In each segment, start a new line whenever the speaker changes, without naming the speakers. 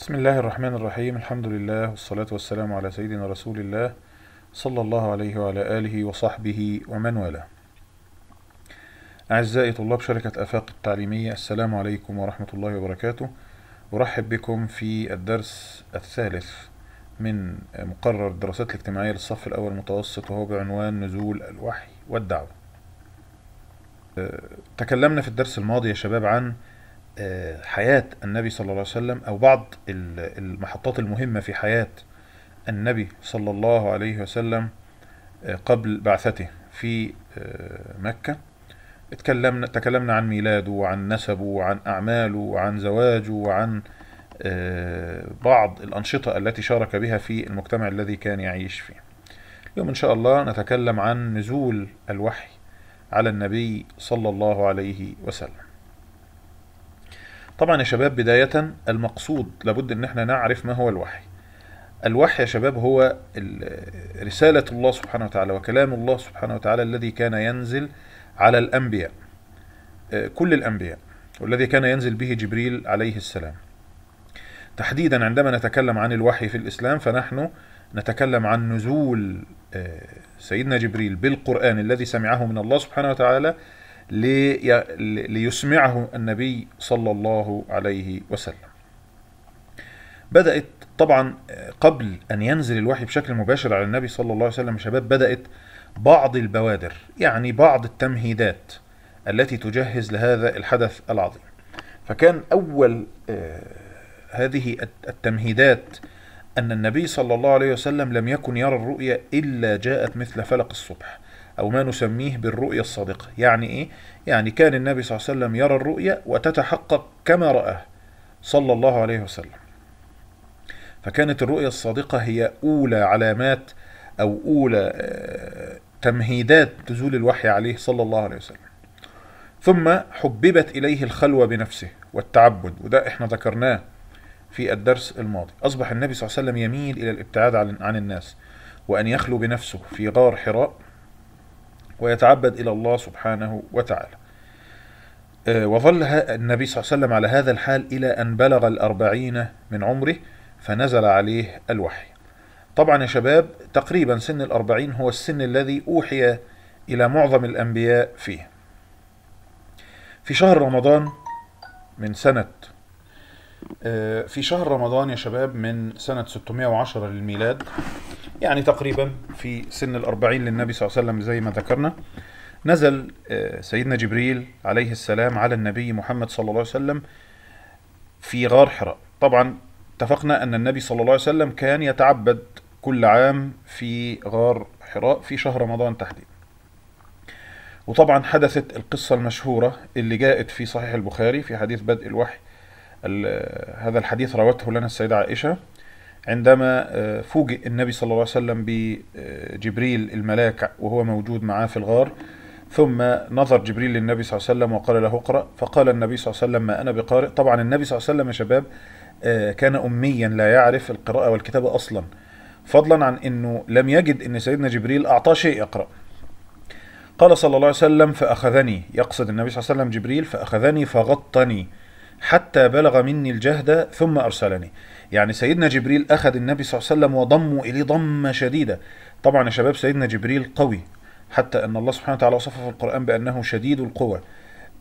بسم الله الرحمن الرحيم الحمد لله والصلاة والسلام على سيدنا رسول الله صلى الله عليه وعلى آله وصحبه ومن والاه أعزائي طلاب شركة أفاق التعليمية السلام عليكم ورحمة الله وبركاته أرحب بكم في الدرس الثالث من مقرر الدراسات الاجتماعية للصف الأول المتوسط وهو بعنوان نزول الوحي والدعوة أه، تكلمنا في الدرس الماضي يا شباب عن حياة النبي صلى الله عليه وسلم أو بعض المحطات المهمة في حياة النبي صلى الله عليه وسلم آه، قبل بعثته في آه، مكة اتكلمنا تكلمنا عن ميلاده وعن نسبه وعن أعماله وعن زواجه وعن آه، بعض الأنشطة التي شارك بها في المجتمع الذي كان يعيش فيه اليوم إن شاء الله نتكلم عن نزول الوحي على النبي صلى الله عليه وسلم طبعا يا شباب بداية المقصود لابد ان احنا نعرف ما هو الوحي الوحي يا شباب هو رسالة الله سبحانه وتعالى وكلام الله سبحانه وتعالى الذي كان ينزل على الأنبياء آه، كل الأنبياء والذي كان ينزل به جبريل عليه السلام تحديدا عندما نتكلم عن الوحي في الإسلام فنحن نتكلم عن نزول آه، سيدنا جبريل بالقرآن الذي سمعه من الله سبحانه وتعالى لي ليسمعه النبي صلى الله عليه وسلم بدأت طبعا قبل أن ينزل الوحي بشكل مباشر على النبي صلى الله عليه وسلم شباب بدأت بعض البوادر يعني بعض التمهيدات التي تجهز لهذا الحدث العظيم فكان أول آه، هذه التمهيدات أن النبي صلى الله عليه وسلم لم يكن يرى الرؤيا إلا جاءت مثل فلق الصبح أو ما نسميه بالرؤية الصادقة يعني إيه؟ يعني كان النبي صلى الله عليه وسلم يرى الرؤية وتتحقق كما رآه صلى الله عليه وسلم فكانت الرؤية الصادقة هي أولى علامات أو أولى آه، تمهيدات نزول الوحي عليه صلى الله عليه وسلم ثم حببت إليه الخلوة بنفسه والتعبد وده إحنا ذكرناه في الدرس الماضي أصبح النبي صلى الله عليه وسلم يميل إلى الابتعاد عن الناس وأن يخلو بنفسه في غار حراء ويتعبد إلى الله سبحانه وتعالى آه، وظل النبي صلى الله عليه وسلم على هذا الحال إلى أن بلغ الأربعين من عمره فنزل عليه الوحي طبعا يا شباب تقريبا سن الأربعين هو السن الذي أوحي إلى معظم الأنبياء فيه في شهر رمضان من سنة آه، في شهر رمضان يا شباب من سنة 610 للميلاد يعني تقريبا في سن الأربعين للنبي صلى الله عليه وسلم زي ما ذكرنا نزل آه، سيدنا جبريل عليه السلام على النبي محمد صلى الله عليه وسلم في غار حراء طبعا اتفقنا أن النبي صلى الله عليه وسلم كان يتعبد كل عام في غار حراء في شهر رمضان تحديدا وطبعا حدثت القصة المشهورة اللي جاءت في صحيح البخاري في حديث بدء الوحي آه، هذا الحديث روته لنا السيدة عائشة عندما آه، فوجئ النبي صلى الله عليه وسلم بجبريل الملاك وهو موجود معاه في الغار ثم نظر جبريل للنبي صلى الله عليه وسلم وقال له اقرأ فقال النبي صلى الله عليه وسلم ما أنا بقارئ طبعا النبي صلى الله عليه وسلم يا شباب آه، كان أميا لا يعرف القراءة والكتابة أصلا فضلا عن أنه لم يجد أن سيدنا جبريل أعطاه شيء يقرأ قال صلى الله عليه وسلم فأخذني يقصد النبي صلى الله عليه وسلم جبريل فأخذني فغطني حتى بلغ مني الجهد ثم أرسلني يعني سيدنا جبريل أخذ النبي صلى الله عليه وسلم وضمه إليه ضمة شديدة طبعا يا شباب سيدنا جبريل قوي حتى أن الله سبحانه وتعالى وصفه في القرآن بأنه شديد القوة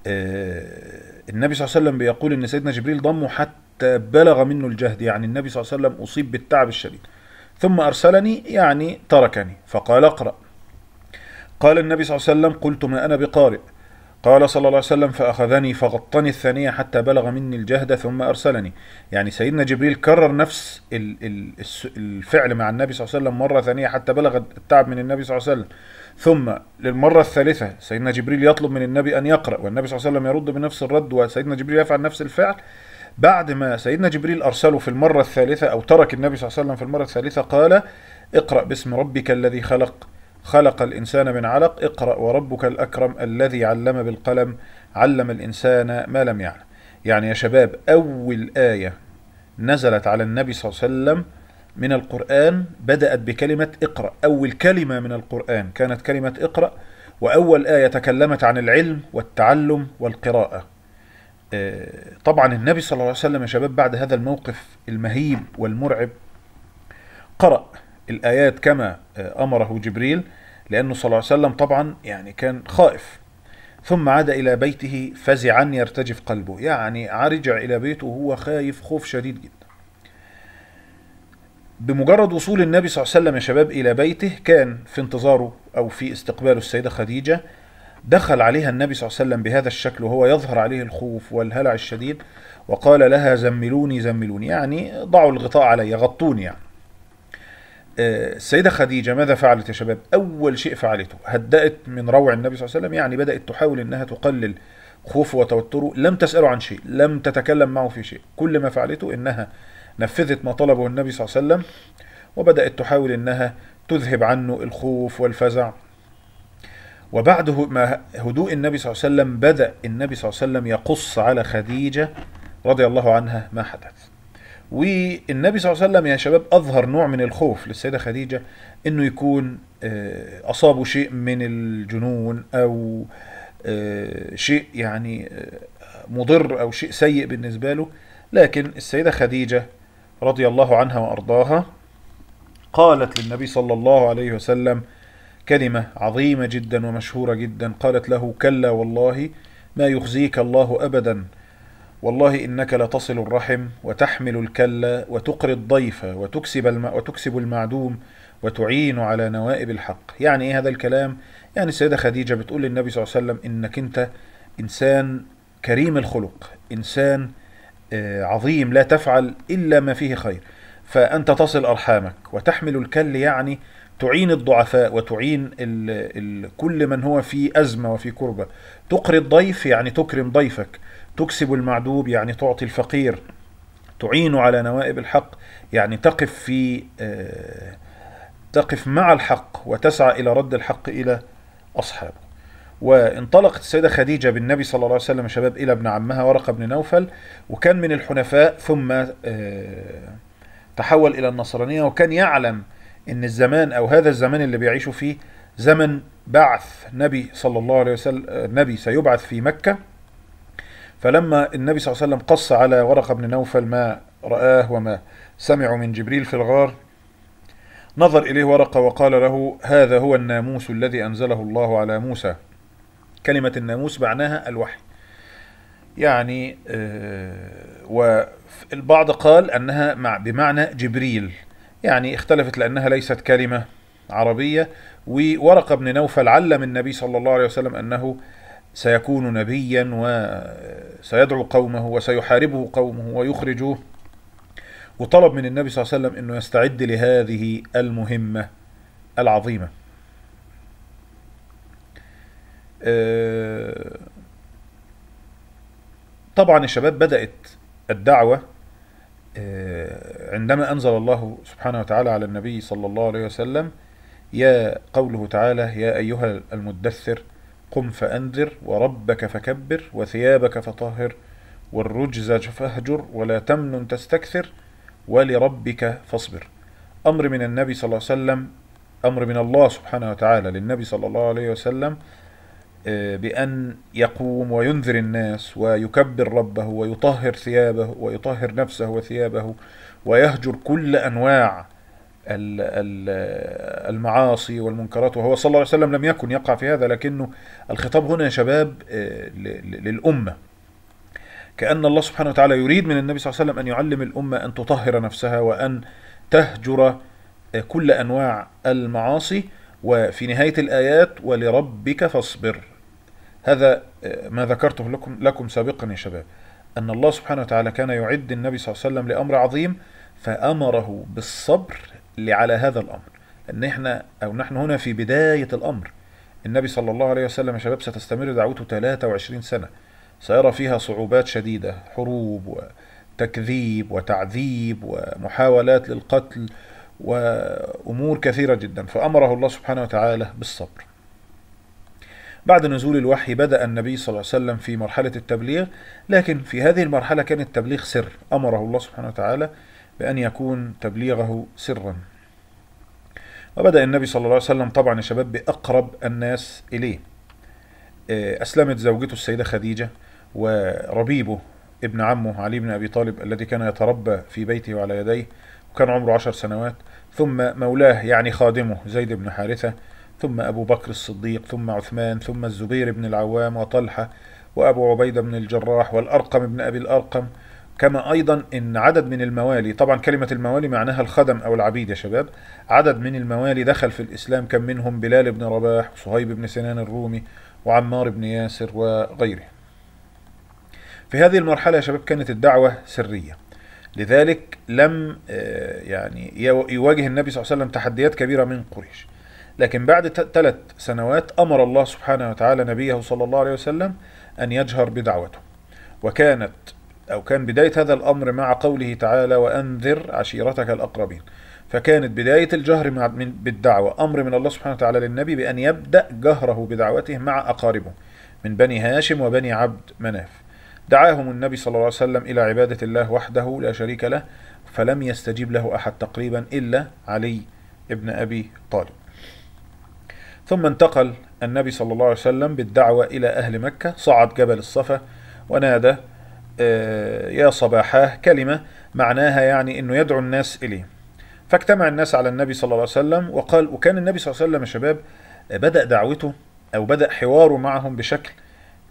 آه، النبي صلى الله عليه وسلم بيقول ان سيدنا جبريل ضمه حتى بلغ منه الجهد يعني النبي صلى الله عليه وسلم اصيب بالتعب الشديد ثم ارسلني يعني تركني فقال اقرا قال النبي صلى الله عليه وسلم قلت ما انا بقارئ قال صلى الله عليه وسلم فأخذني فغطني الثانية حتى بلغ مني الجهد ثم أرسلني يعني سيدنا جبريل كرر نفس الفعل مع النبي صلى الله عليه وسلم مرة ثانية حتى بلغ التعب من النبي صلى الله عليه وسلم ثم للمرة الثالثة سيدنا جبريل يطلب من النبي أن يقرأ والنبي صلى الله عليه وسلم يرد بنفس الرد وسيدنا جبريل يفعل نفس الفعل بعد ما سيدنا جبريل أرسله في المرة الثالثة أو ترك النبي صلى الله عليه وسلم في المرة الثالثة قال اقرأ باسم ربك الذي خلق خلق الإنسان من علق اقرأ وربك الأكرم الذي علم بالقلم علم الإنسان ما لم يعلم يعني يا شباب أول آية نزلت على النبي صلى الله عليه وسلم من القرآن بدأت بكلمة اقرأ أول كلمة من القرآن كانت كلمة اقرأ وأول آية تكلمت عن العلم والتعلم والقراءة آه، طبعا النبي صلى الله عليه وسلم يا شباب بعد هذا الموقف المهيب والمرعب قرأ الآيات كما آه، أمره جبريل لأنه صلى الله عليه وسلم طبعا يعني كان خائف ثم عاد إلى بيته فزعا يرتجف قلبه يعني رجع إلى بيته وهو خايف خوف شديد جدا بمجرد وصول النبي صلى الله عليه وسلم يا شباب إلى بيته كان في انتظاره أو في استقباله السيدة خديجة دخل عليها النبي صلى الله عليه وسلم بهذا الشكل وهو يظهر عليه الخوف والهلع الشديد وقال لها زملوني زملوني يعني ضعوا الغطاء علي غطوني يعني السيدة آه، خديجة ماذا فعلت يا شباب؟ أول شيء فعلته هدأت من روع النبي صلى الله عليه وسلم يعني بدأت تحاول أنها تقلل خوفه وتوتره لم تسأله عن شيء لم تتكلم معه في شيء كل ما فعلته أنها نفذت ما طلبه النبي صلى الله عليه وسلم وبدأت تحاول أنها تذهب عنه الخوف والفزع وبعد ما هدوء النبي صلى الله عليه وسلم بدأ النبي صلى الله عليه وسلم يقص على خديجة رضي الله عنها ما حدث والنبي صلى الله عليه وسلم يا شباب اظهر نوع من الخوف للسيده خديجه انه يكون آه، اصابه شيء من الجنون او آه، شيء يعني آه، مضر او شيء سيء بالنسبه له لكن السيده خديجه رضي الله عنها وارضاها قالت للنبي صلى الله عليه وسلم كلمه عظيمه جدا ومشهوره جدا قالت له كلا والله ما يخزيك الله ابدا والله إنك لتصل الرحم وتحمل الكلة وتقري الضيف وتكسب, الم... وتكسب المعدوم وتعين على نوائب الحق يعني إيه هذا الكلام؟ يعني السيدة خديجة بتقول للنبي صلى الله عليه وسلم إنك أنت إنسان كريم الخلق إنسان آه، عظيم لا تفعل إلا ما فيه خير فأنت تصل أرحامك وتحمل الكل يعني تعين الضعفاء وتعين الـ الـ كل من هو في أزمة وفي كربة تقري الضيف يعني تكرم ضيفك تكسب المعدوب يعني تعطي الفقير تعين على نوائب الحق يعني تقف في آه، تقف مع الحق وتسعى إلى رد الحق إلى أصحابه وانطلقت السيدة خديجة بالنبي صلى الله عليه وسلم شباب إلى ابن عمها ورقة بن نوفل وكان من الحنفاء ثم آه، تحول إلى النصرانية وكان يعلم أن الزمان أو هذا الزمان اللي بيعيشوا فيه زمن بعث نبي صلى الله عليه وسلم آه، نبي سيبعث في مكة فلما النبي صلى الله عليه وسلم قص على ورقة بن نوفل ما رآه وما سمعه من جبريل في الغار نظر إليه ورقة وقال له هذا هو الناموس الذي أنزله الله على موسى كلمة الناموس معناها الوحي يعني آه، والبعض قال أنها بمعنى جبريل يعني اختلفت لأنها ليست كلمة عربية وورقة بن نوفل علم النبي صلى الله عليه وسلم أنه سيكون نبيا وسيدعو قومه وسيحاربه قومه ويخرجوه وطلب من النبي صلى الله عليه وسلم انه يستعد لهذه المهمه العظيمه آه، طبعا الشباب بدات الدعوه آه، عندما انزل الله سبحانه وتعالى على النبي صلى الله عليه وسلم يا قوله تعالى يا ايها المدثر قم فأنذر وربك فكبر وثيابك فطهر والرجز فاهجر ولا تمن تستكثر ولربك فاصبر أمر من النبي صلى الله عليه وسلم أمر من الله سبحانه وتعالى للنبي صلى الله عليه وسلم آه، بأن يقوم وينذر الناس ويكبر ربه ويطهر ثيابه ويطهر نفسه وثيابه ويهجر كل أنواع المعاصي والمنكرات وهو صلى الله عليه وسلم لم يكن يقع في هذا لكنه الخطاب هنا يا شباب آه، للأمة كأن الله سبحانه وتعالى يريد من النبي صلى الله عليه وسلم أن يعلم الأمة أن تطهر نفسها وأن تهجر آه، كل أنواع المعاصي وفي نهاية الآيات ولربك فاصبر هذا آه، ما ذكرته لكم, لكم سابقا يا شباب أن الله سبحانه وتعالى كان يعد النبي صلى الله عليه وسلم لأمر عظيم فأمره بالصبر على هذا الأمر أن إحنا أو نحن هنا في بداية الأمر النبي صلى الله عليه وسلم يا شباب ستستمر دعوته 23 سنة سيرى فيها صعوبات شديدة حروب وتكذيب وتعذيب ومحاولات للقتل وأمور كثيرة جدا فأمره الله سبحانه وتعالى بالصبر بعد نزول الوحي بدأ النبي صلى الله عليه وسلم في مرحلة التبليغ لكن في هذه المرحلة كان التبليغ سر أمره الله سبحانه وتعالى بأن يكون تبليغه سرا وبدأ النبي صلى الله عليه وسلم طبعا يا شباب بأقرب الناس إليه آه، أسلمت زوجته السيدة خديجة وربيبه ابن عمه علي بن أبي طالب الذي كان يتربى في بيته وعلى يديه وكان عمره عشر سنوات ثم مولاه يعني خادمه زيد بن حارثة ثم أبو بكر الصديق ثم عثمان ثم الزبير بن العوام وطلحة وأبو عبيدة بن الجراح والأرقم بن أبي الأرقم كما أيضا أن عدد من الموالي طبعا كلمة الموالي معناها الخدم أو العبيد يا شباب عدد من الموالي دخل في الإسلام كم منهم بلال بن رباح وصهيب بن سنان الرومي وعمار بن ياسر وغيره في هذه المرحلة يا شباب كانت الدعوة سرية لذلك لم آه، يعني يواجه النبي صلى الله عليه وسلم تحديات كبيرة من قريش لكن بعد ثلاث سنوات أمر الله سبحانه وتعالى نبيه صلى الله عليه وسلم أن يجهر بدعوته وكانت أو كان بداية هذا الأمر مع قوله تعالى وأنذر عشيرتك الأقربين فكانت بداية الجهر بالدعوة أمر من الله سبحانه وتعالى للنبي بأن يبدأ جهره بدعوته مع أقاربه من بني هاشم وبني عبد مناف دعاهم النبي صلى الله عليه وسلم إلى عبادة الله وحده لا شريك له فلم يستجيب له أحد تقريبا إلا علي ابن أبي طالب ثم انتقل النبي صلى الله عليه وسلم بالدعوة إلى أهل مكة صعد جبل الصفا ونادى آه، يا صباحاه كلمة معناها يعني أنه يدعو الناس إليه فاجتمع الناس على النبي صلى الله عليه وسلم وقال وكان النبي صلى الله عليه وسلم يا شباب آه، بدأ دعوته أو بدأ حواره معهم بشكل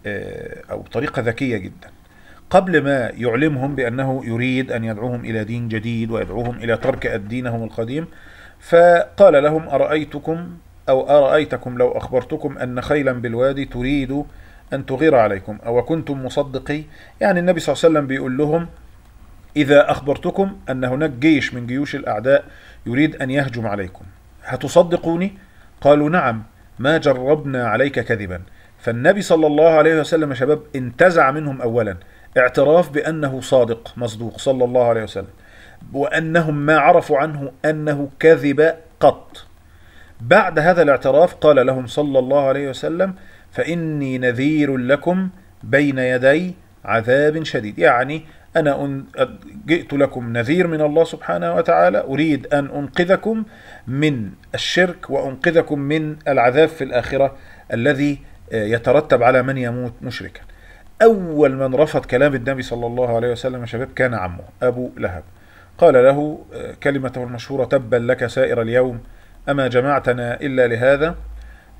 آه، أو بطريقة ذكية جدا قبل ما يعلمهم بأنه يريد أن يدعوهم إلى دين جديد ويدعوهم إلى ترك دينهم القديم فقال لهم أرأيتكم أو أرأيتكم لو أخبرتكم أن خيلا بالوادي تريد أن تغير عليكم أو كنتم مصدقي يعني النبي صلى الله عليه وسلم بيقول لهم إذا أخبرتكم أن هناك جيش من جيوش الأعداء يريد أن يهجم عليكم هتصدقوني؟ قالوا نعم ما جربنا عليك كذبا فالنبي صلى الله عليه وسلم شباب انتزع منهم أولا اعتراف بأنه صادق مصدوق صلى الله عليه وسلم وأنهم ما عرفوا عنه أنه كذب قط بعد هذا الاعتراف قال لهم صلى الله عليه وسلم فإني نذير لكم بين يدي عذاب شديد يعني أنا جئت لكم نذير من الله سبحانه وتعالى أريد أن أنقذكم من الشرك وأنقذكم من العذاب في الآخرة الذي آه، يترتب على من يموت مشركا أول من رفض كلام النبي صلى الله عليه وسلم شباب كان عمه أبو لهب قال له آه، كلمته المشهورة تبا لك سائر اليوم أما جمعتنا إلا لهذا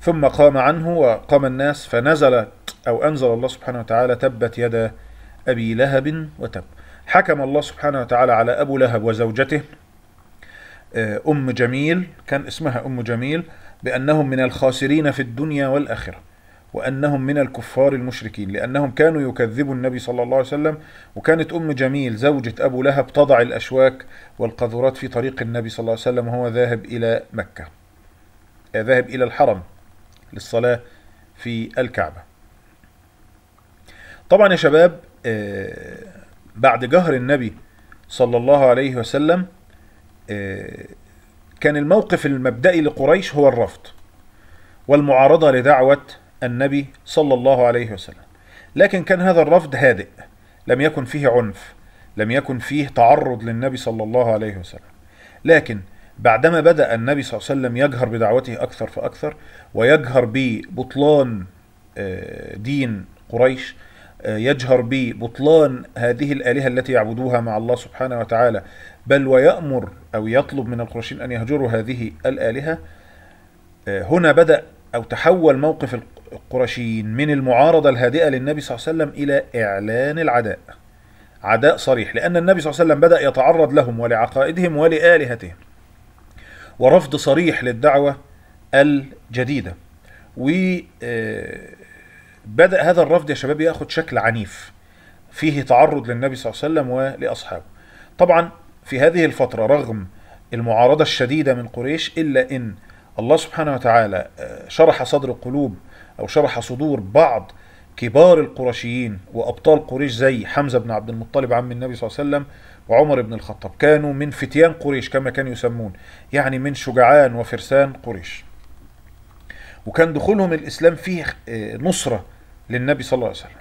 ثم قام عنه وقام الناس فنزلت أو أنزل الله سبحانه وتعالى تبت يد أبي لهب وتب حكم الله سبحانه وتعالى على أبو لهب وزوجته آه، أم جميل كان اسمها أم جميل بأنهم من الخاسرين في الدنيا والآخرة وأنهم من الكفار المشركين لأنهم كانوا يكذبوا النبي صلى الله عليه وسلم وكانت أم جميل زوجة أبو لهب تضع الأشواك والقذورات في طريق النبي صلى الله عليه وسلم وهو ذاهب إلى مكة آه، ذاهب إلى الحرم للصلاة في الكعبة طبعا يا شباب آه، بعد جهر النبي صلى الله عليه وسلم آه، كان الموقف المبدئي لقريش هو الرفض والمعارضة لدعوة النبي صلى الله عليه وسلم لكن كان هذا الرفض هادئ لم يكن فيه عنف لم يكن فيه تعرض للنبي صلى الله عليه وسلم لكن بعدما بدأ النبي صلى الله عليه وسلم يجهر بدعوته أكثر فأكثر ويجهر ببطلان آه، دين قريش آه، يجهر ببطلان هذه الآلهة التي يعبدوها مع الله سبحانه وتعالى بل ويأمر أو يطلب من القرشين أن يهجروا هذه الآلهة آه، هنا بدأ أو تحول موقف القرشيين من المعارضة الهادئة للنبي صلى الله عليه وسلم إلى إعلان العداء عداء صريح لأن النبي صلى الله عليه وسلم بدأ يتعرض لهم ولعقائدهم ولآلهتهم ورفض صريح للدعوة الجديدة وبدأ آه، هذا الرفض يا شباب يأخذ شكل عنيف فيه تعرض للنبي صلى الله عليه وسلم ولأصحابه طبعا في هذه الفترة رغم المعارضة الشديدة من قريش إلا إن الله سبحانه وتعالى آه، شرح صدر القلوب أو شرح صدور بعض كبار القرشيين وأبطال قريش زي حمزة بن عبد المطلب عم النبي صلى الله عليه وسلم وعمر بن الخطاب كانوا من فتيان قريش كما كانوا يسمون يعني من شجعان وفرسان قريش وكان دخولهم الإسلام فيه آه، نصرة للنبي صلى الله عليه وسلم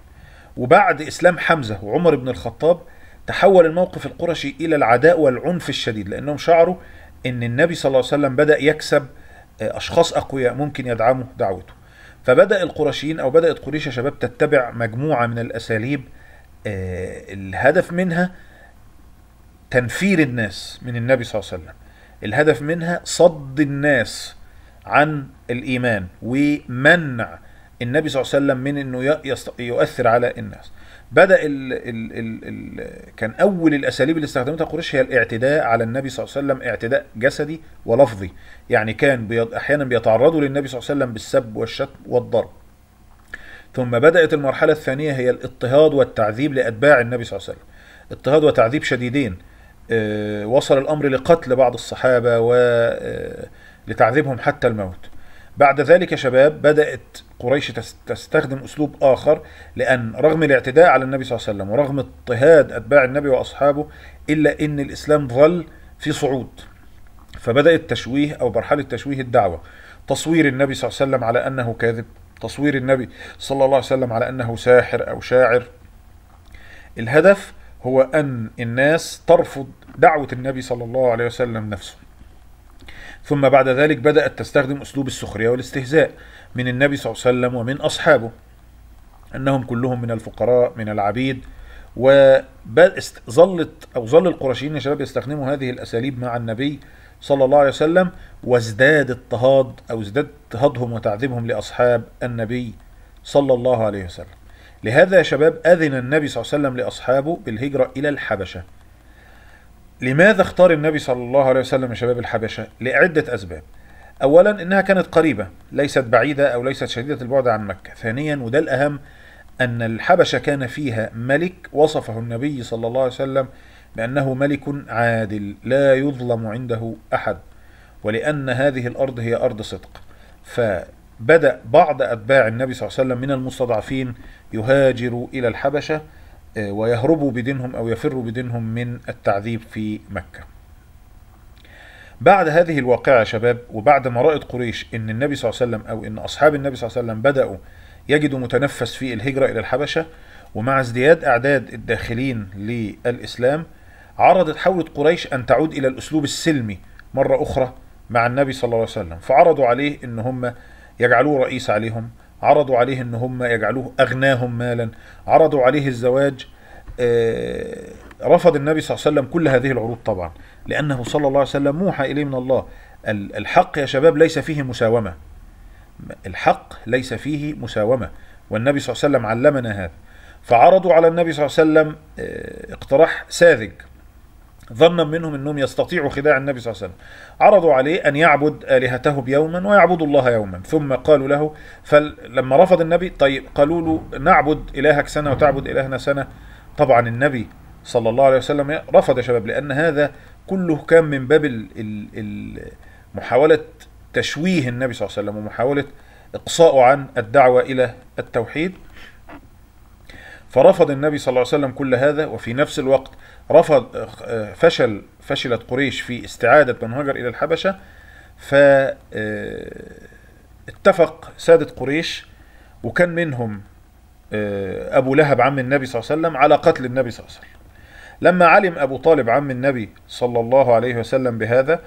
وبعد إسلام حمزة وعمر بن الخطاب تحول الموقف القرشي إلى العداء والعنف الشديد لأنهم شعروا أن النبي صلى الله عليه وسلم بدأ يكسب آه، أشخاص أقوياء ممكن يدعموا دعوته فبدأ القرشيين أو بدأت قريش يا شباب تتبع مجموعة من الأساليب آه، الهدف منها تنفير الناس من النبي صلى الله عليه وسلم الهدف منها صد الناس عن الإيمان ومنع النبي صلى الله عليه وسلم من انه يؤثر على الناس بدا الـ الـ الـ الـ كان اول الاساليب اللي استخدمتها قريش هي الاعتداء على النبي صلى الله عليه وسلم اعتداء جسدي ولفظي يعني كان بيض احيانا بيتعرضوا للنبي صلى الله عليه وسلم بالسب والشتم والضرب ثم بدات المرحله الثانيه هي الاضطهاد والتعذيب لاتباع النبي صلى الله عليه وسلم اضطهاد وتعذيب شديدين آه، وصل الأمر لقتل بعض الصحابة ولتعذيبهم آه، حتى الموت بعد ذلك شباب بدأت قريش تستخدم أسلوب آخر لأن رغم الاعتداء على النبي صلى الله عليه وسلم ورغم اضطهاد أتباع النبي وأصحابه إلا أن الإسلام ظل في صعود فبدأت تشويه أو مرحلة تشويه الدعوة تصوير النبي صلى الله عليه وسلم على أنه كاذب تصوير النبي صلى الله عليه وسلم على أنه ساحر أو شاعر الهدف هو أن الناس ترفض دعوة النبي صلى الله عليه وسلم نفسه ثم بعد ذلك بدأت تستخدم أسلوب السخرية والاستهزاء من النبي صلى الله عليه وسلم ومن أصحابه أنهم كلهم من الفقراء من العبيد وظلت أو ظل القرشيين يا شباب يستخدموا هذه الأساليب مع النبي صلى الله عليه وسلم وازداد اضطهاد أو ازداد اضطهادهم وتعذيبهم لأصحاب النبي صلى الله عليه وسلم لهذا يا شباب أذن النبي صلى الله عليه وسلم لأصحابه بالهجرة إلى الحبشة لماذا اختار النبي صلى الله عليه وسلم يا شباب الحبشة؟ لعدة أسباب أولا إنها كانت قريبة ليست بعيدة أو ليست شديدة البعد عن مكة ثانيا وده الأهم أن الحبشة كان فيها ملك وصفه النبي صلى الله عليه وسلم بأنه ملك عادل لا يظلم عنده أحد ولأن هذه الأرض هي أرض صدق ف بدأ بعض أتباع النبي صلى الله عليه وسلم من المستضعفين يهاجروا إلى الحبشة آه، ويهربوا بدينهم أو يفروا بدينهم من التعذيب في مكة بعد هذه الواقعة شباب وبعد ما رأت قريش إن النبي صلى الله عليه وسلم أو إن أصحاب النبي صلى الله عليه وسلم بدأوا يجدوا متنفس في الهجرة إلى الحبشة ومع ازدياد أعداد الداخلين للإسلام عرضت حولة قريش أن تعود إلى الأسلوب السلمي مرة أخرى مع النبي صلى الله عليه وسلم فعرضوا عليه إن هم يجعلوه رئيس عليهم عرضوا عليه ان هم يجعلوه اغناهم مالا عرضوا عليه الزواج آه، رفض النبي صلى الله عليه وسلم كل هذه العروض طبعا لانه صلى الله عليه وسلم موحى اليه من الله الحق يا شباب ليس فيه مساومه الحق ليس فيه مساومه والنبي صلى الله عليه وسلم علمنا هذا فعرضوا على النبي صلى الله عليه وسلم آه، اقتراح ساذج ظنا منهم انهم يستطيعوا خداع النبي صلى الله عليه وسلم عرضوا عليه ان يعبد الهتهم يوما ويعبدوا الله يوما ثم قالوا له فلما رفض النبي طيب قالوا له نعبد الهك سنه وتعبد الهنا سنه طبعا النبي صلى الله عليه وسلم رفض يا شباب لان هذا كله كان من باب محاوله تشويه النبي صلى الله عليه وسلم ومحاوله اقصائه عن الدعوه الى التوحيد فرفض النبي صلى الله عليه وسلم كل هذا وفي نفس الوقت رفض فشل فشلت قريش في استعادة بن هاجر إلى الحبشة فاتفق آه، سادة قريش وكان منهم آه، أبو لهب عم النبي صلى الله عليه وسلم على قتل النبي صلى الله عليه وسلم لما علم أبو طالب عم النبي صلى الله عليه وسلم بهذا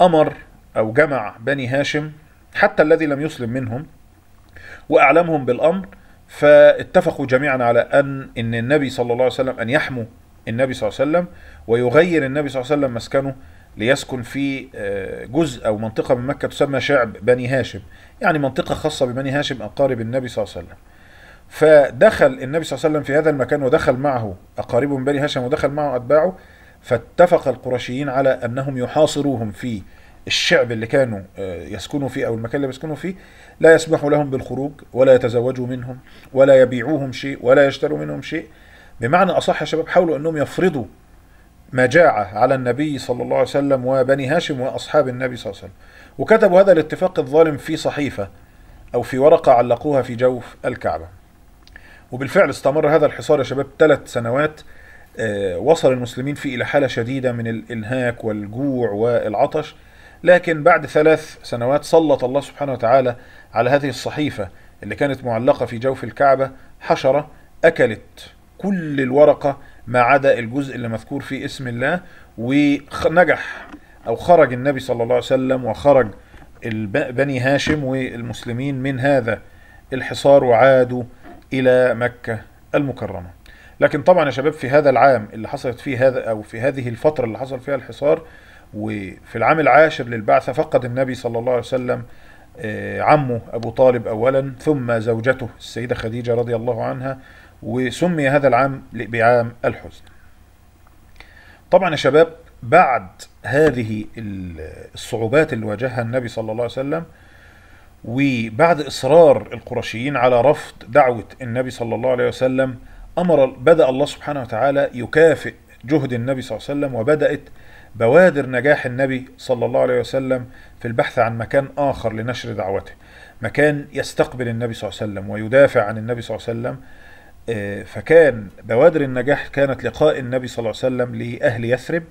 أمر أو جمع بني هاشم حتى الذي لم يسلم منهم وأعلمهم بالأمر فاتفقوا جميعا على أن إن النبي صلى الله عليه وسلم أن يحموا النبي صلى الله عليه وسلم ويغير النبي صلى الله عليه وسلم مسكنه ليسكن في آه، جزء أو منطقة من مكة تسمى شعب بني هاشم يعني منطقة خاصة ببني هاشم أقارب النبي صلى الله عليه وسلم فدخل النبي صلى الله عليه وسلم في هذا المكان ودخل معه أقاربه من بني هاشم ودخل معه أتباعه فاتفق القرشيين على أنهم يحاصروهم في الشعب اللي كانوا آه، يسكنوا فيه أو المكان اللي بيسكنوا فيه لا يسمح لهم بالخروج ولا يتزوجوا منهم ولا يبيعوهم شيء ولا يشتروا منهم شيء بمعنى أصح يا شباب حاولوا أنهم يفرضوا مجاعة على النبي صلى الله عليه وسلم وبني هاشم وأصحاب النبي صلى الله عليه وسلم وكتبوا هذا الاتفاق الظالم في صحيفة أو في ورقة علقوها في جوف الكعبة وبالفعل استمر هذا الحصار يا شباب ثلاث سنوات آه، وصل المسلمين فيه إلى حالة شديدة من الإنهاك والجوع والعطش لكن بعد ثلاث سنوات سلط الله سبحانه وتعالى على هذه الصحيفة اللي كانت معلقة في جوف الكعبة حشرة أكلت كل الورقة ما عدا الجزء اللي مذكور فيه اسم الله ونجح أو خرج النبي صلى الله عليه وسلم وخرج بني هاشم والمسلمين من هذا الحصار وعادوا إلى مكة المكرمة لكن طبعا يا شباب في هذا العام اللي حصلت فيه هذا أو في هذه الفترة اللي حصل فيها الحصار وفي العام العاشر للبعثة فقد النبي صلى الله عليه وسلم آه، عمه أبو طالب أولا ثم زوجته السيدة خديجة رضي الله عنها وسمي هذا العام بعام الحزن طبعا يا شباب بعد هذه الصعوبات اللي واجهها النبي صلى الله عليه وسلم وبعد إصرار القرشيين على رفض دعوة النبي صلى الله عليه وسلم أمر بدأ الله سبحانه وتعالى يكافئ جهد النبي صلى الله عليه وسلم وبدأت بوادر نجاح النبي صلى الله عليه وسلم في البحث عن مكان آخر لنشر دعوته مكان يستقبل النبي صلى الله عليه وسلم ويدافع عن النبي صلى الله عليه وسلم آه، فكان بوادر النجاح كانت لقاء النبي صلى الله عليه وسلم لأهل يثرب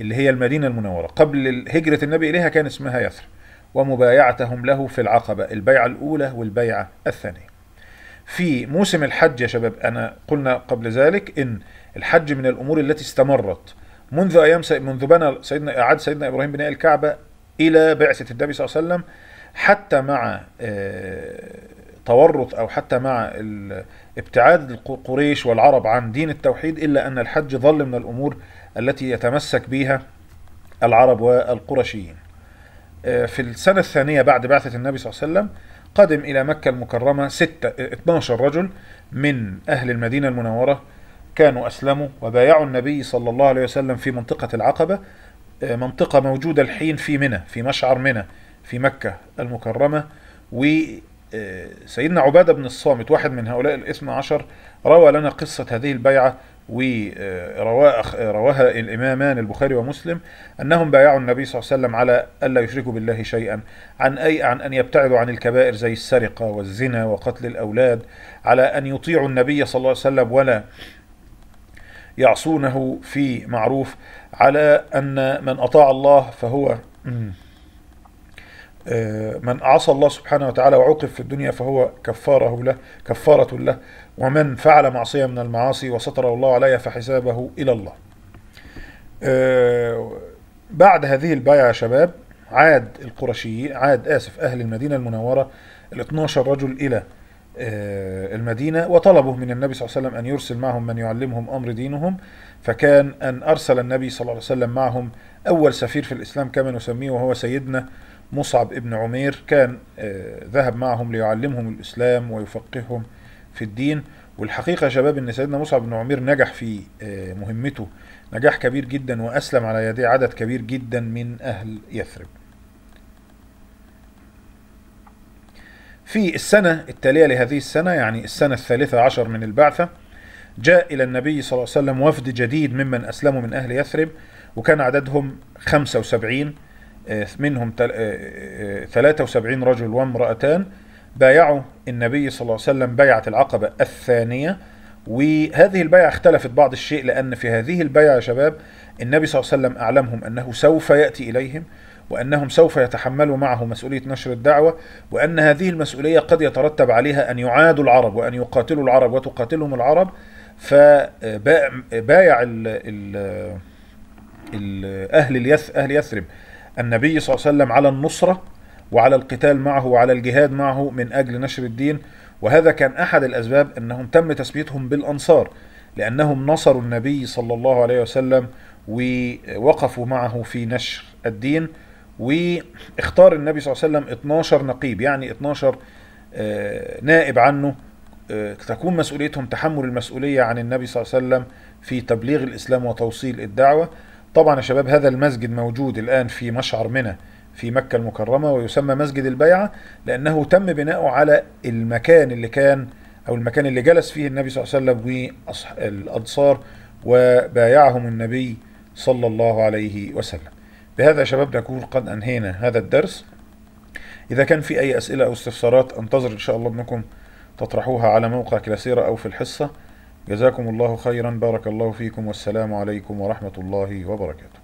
اللي هي المدينة المنورة قبل هجرة النبي إليها كان اسمها يثرب ومبايعتهم له في العقبة البيعة الأولى والبيعة الثانية في موسم الحج يا شباب أنا قلنا قبل ذلك إن الحج من الأمور التي استمرت منذ ايام منذ بنى سيدنا اعاد سيدنا ابراهيم بناء الكعبه الى بعثه النبي صلى الله عليه وسلم حتى مع آه، تورط او حتى مع ابتعاد قريش والعرب عن دين التوحيد الا ان الحج ظل من الامور التي يتمسك بها العرب والقرشيين. آه، في السنه الثانيه بعد بعثه النبي صلى الله عليه وسلم قدم الى مكه المكرمه سته 12 آه، رجل من اهل المدينه المنوره كانوا أسلموا وبايعوا النبي صلى الله عليه وسلم في منطقة العقبة آه، منطقة موجودة الحين في منى في مشعر منى في مكة المكرمة وسيدنا آه، عبادة بن الصامت واحد من هؤلاء الاثنى عشر روى لنا قصة هذه البيعة ورواها آه، الإمامان البخاري ومسلم أنهم بايعوا النبي صلى الله عليه وسلم على ألا يشركوا بالله شيئا عن أي عن أن يبتعدوا عن الكبائر زي السرقة والزنا وقتل الأولاد على أن يطيعوا النبي صلى الله عليه وسلم ولا يعصونه في معروف على أن من أطاع الله فهو آه، من عصى الله سبحانه وتعالى وعوقب في الدنيا فهو كفاره له كفارة له ومن فعل معصية من المعاصي وستره الله عليها فحسابه إلى الله آه، بعد هذه البيعة يا شباب عاد القرشيين عاد آسف أهل المدينة المنورة ال 12 رجل إلى آه، المدينة وطلبوا من النبي صلى الله عليه وسلم أن يرسل معهم من يعلمهم أمر دينهم فكان أن أرسل النبي صلى الله عليه وسلم معهم أول سفير في الإسلام كما نسميه وهو سيدنا مصعب ابن عمير كان آه، ذهب معهم ليعلمهم الإسلام ويفقههم في الدين والحقيقة يا شباب أن سيدنا مصعب بن عمير نجح في آه، مهمته نجاح كبير جدا وأسلم على يديه عدد كبير جدا من أهل يثرب في السنة التالية لهذه السنة يعني السنة الثالثة عشر من البعثة جاء إلى النبي صلى الله عليه وسلم وفد جديد ممن أسلموا من أهل يثرب وكان عددهم 75 آه، منهم 73 آه، آه، رجل وامرأتان بايعوا النبي صلى الله عليه وسلم بيعة العقبة الثانية وهذه البيعة اختلفت بعض الشيء لأن في هذه البيعة يا شباب النبي صلى الله عليه وسلم أعلمهم أنه سوف يأتي إليهم وأنهم سوف يتحملوا معه مسؤولية نشر الدعوة وأن هذه المسؤولية قد يترتب عليها أن يعادوا العرب وأن يقاتلوا العرب وتقاتلهم العرب فبايع ال ال الـ أهل, اليث أهل يثرب النبي صلى الله عليه وسلم على النصرة وعلى القتال معه وعلى الجهاد معه من أجل نشر الدين وهذا كان أحد الأسباب أنهم تم تثبيتهم بالأنصار لأنهم نصروا النبي صلى الله عليه وسلم ووقفوا معه في نشر الدين واختار النبي صلى الله عليه وسلم 12 نقيب يعني 12 آه، نائب عنه آه، تكون مسؤوليتهم تحمل المسؤولية عن النبي صلى الله عليه وسلم في تبليغ الإسلام وتوصيل الدعوة طبعا يا شباب هذا المسجد موجود الآن في مشعر منى في مكة المكرمة ويسمى مسجد البيعة لأنه تم بناؤه على المكان اللي كان أو المكان اللي جلس فيه النبي صلى الله عليه وسلم والأنصار وبايعهم النبي صلى الله عليه وسلم بهذا شباب نكون قد أنهينا هذا الدرس إذا كان في أي أسئلة أو استفسارات أنتظر إن شاء الله منكم تطرحوها على موقع كلاسيرا أو في الحصة جزاكم الله خيرا بارك الله فيكم والسلام عليكم ورحمة الله وبركاته